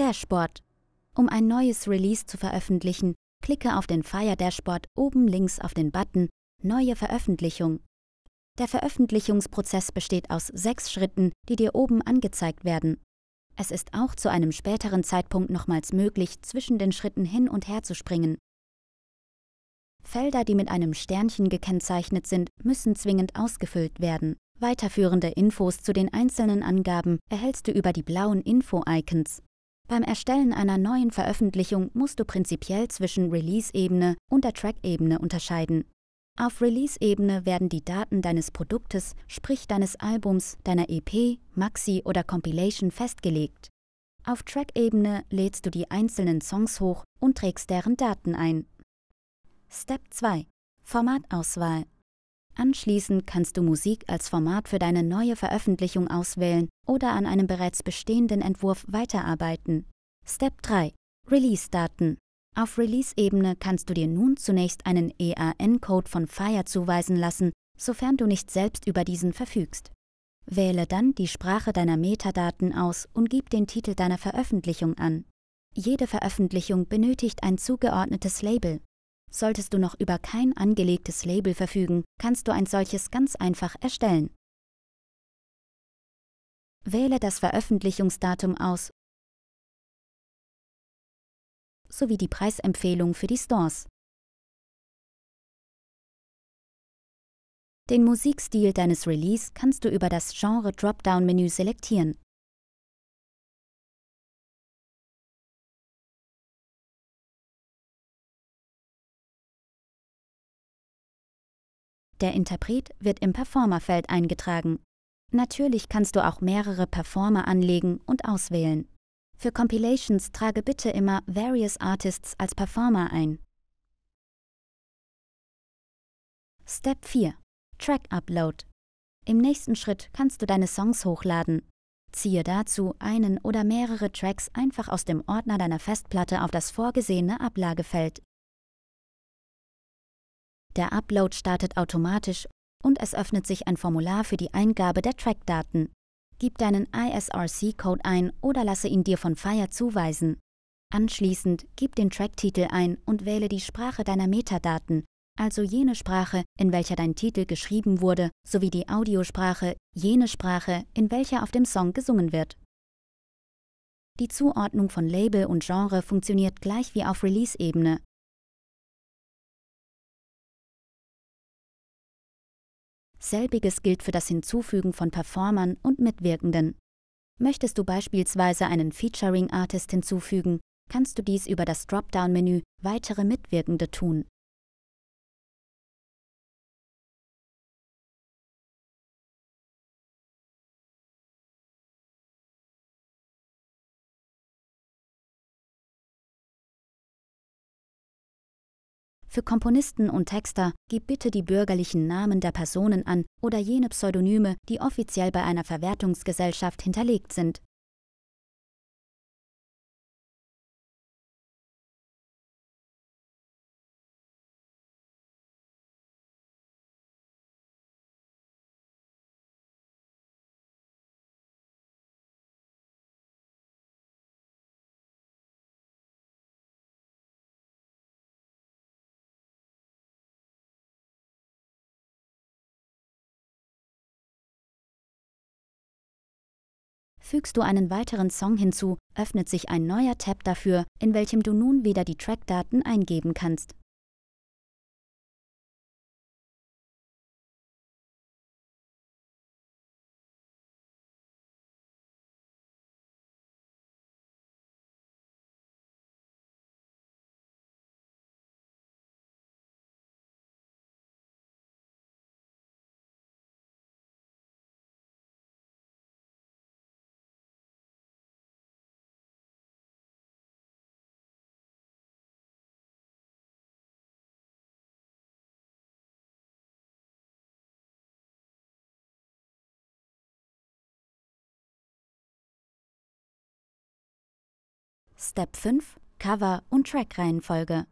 Dashboard. Um ein neues Release zu veröffentlichen, klicke auf den Fire Dashboard oben links auf den Button Neue Veröffentlichung. Der Veröffentlichungsprozess besteht aus sechs Schritten, die dir oben angezeigt werden. Es ist auch zu einem späteren Zeitpunkt nochmals möglich, zwischen den Schritten hin und her zu springen. Felder, die mit einem Sternchen gekennzeichnet sind, müssen zwingend ausgefüllt werden. Weiterführende Infos zu den einzelnen Angaben erhältst du über die blauen Info-Icons. Beim Erstellen einer neuen Veröffentlichung musst du prinzipiell zwischen Release-Ebene und der Track-Ebene unterscheiden. Auf Release-Ebene werden die Daten deines Produktes, sprich deines Albums, deiner EP, Maxi oder Compilation festgelegt. Auf Track-Ebene lädst du die einzelnen Songs hoch und trägst deren Daten ein. Step 2 Formatauswahl Anschließend kannst du Musik als Format für deine neue Veröffentlichung auswählen oder an einem bereits bestehenden Entwurf weiterarbeiten. Step 3. Release-Daten. Auf Release-Ebene kannst du dir nun zunächst einen EAN-Code von Fire zuweisen lassen, sofern du nicht selbst über diesen verfügst. Wähle dann die Sprache deiner Metadaten aus und gib den Titel deiner Veröffentlichung an. Jede Veröffentlichung benötigt ein zugeordnetes Label. Solltest du noch über kein angelegtes Label verfügen, kannst du ein solches ganz einfach erstellen. Wähle das Veröffentlichungsdatum aus sowie die Preisempfehlung für die Stores. Den Musikstil deines Release kannst du über das Genre-Dropdown-Menü selektieren. Der Interpret wird im Performerfeld eingetragen. Natürlich kannst du auch mehrere Performer anlegen und auswählen. Für Compilations trage bitte immer Various Artists als Performer ein. Step 4. Track Upload. Im nächsten Schritt kannst du deine Songs hochladen. Ziehe dazu einen oder mehrere Tracks einfach aus dem Ordner deiner Festplatte auf das vorgesehene Ablagefeld. Der Upload startet automatisch und es öffnet sich ein Formular für die Eingabe der Trackdaten. Gib deinen ISRC-Code ein oder lasse ihn dir von Fire zuweisen. Anschließend gib den Tracktitel ein und wähle die Sprache deiner Metadaten, also jene Sprache, in welcher dein Titel geschrieben wurde, sowie die Audiosprache, jene Sprache, in welcher auf dem Song gesungen wird. Die Zuordnung von Label und Genre funktioniert gleich wie auf Release-Ebene. Selbiges gilt für das Hinzufügen von Performern und Mitwirkenden. Möchtest du beispielsweise einen Featuring-Artist hinzufügen, kannst du dies über das Dropdown-Menü Weitere Mitwirkende tun. Für Komponisten und Texter gib bitte die bürgerlichen Namen der Personen an oder jene Pseudonyme, die offiziell bei einer Verwertungsgesellschaft hinterlegt sind. Fügst du einen weiteren Song hinzu, öffnet sich ein neuer Tab dafür, in welchem du nun wieder die Trackdaten eingeben kannst. Step 5 Cover- und Track-Reihenfolge.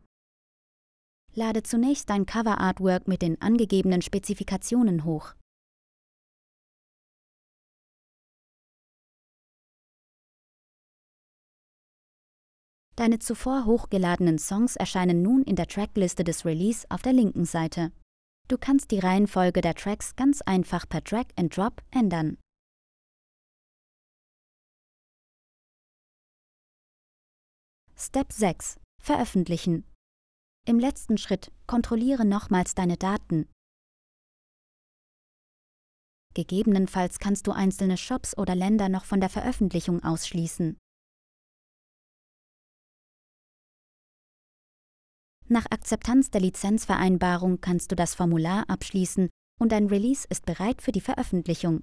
Lade zunächst dein Cover-Artwork mit den angegebenen Spezifikationen hoch. Deine zuvor hochgeladenen Songs erscheinen nun in der Trackliste des Release auf der linken Seite. Du kannst die Reihenfolge der Tracks ganz einfach per Drag and Drop ändern. Step 6. Veröffentlichen. Im letzten Schritt kontrolliere nochmals deine Daten. Gegebenenfalls kannst du einzelne Shops oder Länder noch von der Veröffentlichung ausschließen. Nach Akzeptanz der Lizenzvereinbarung kannst du das Formular abschließen und dein Release ist bereit für die Veröffentlichung.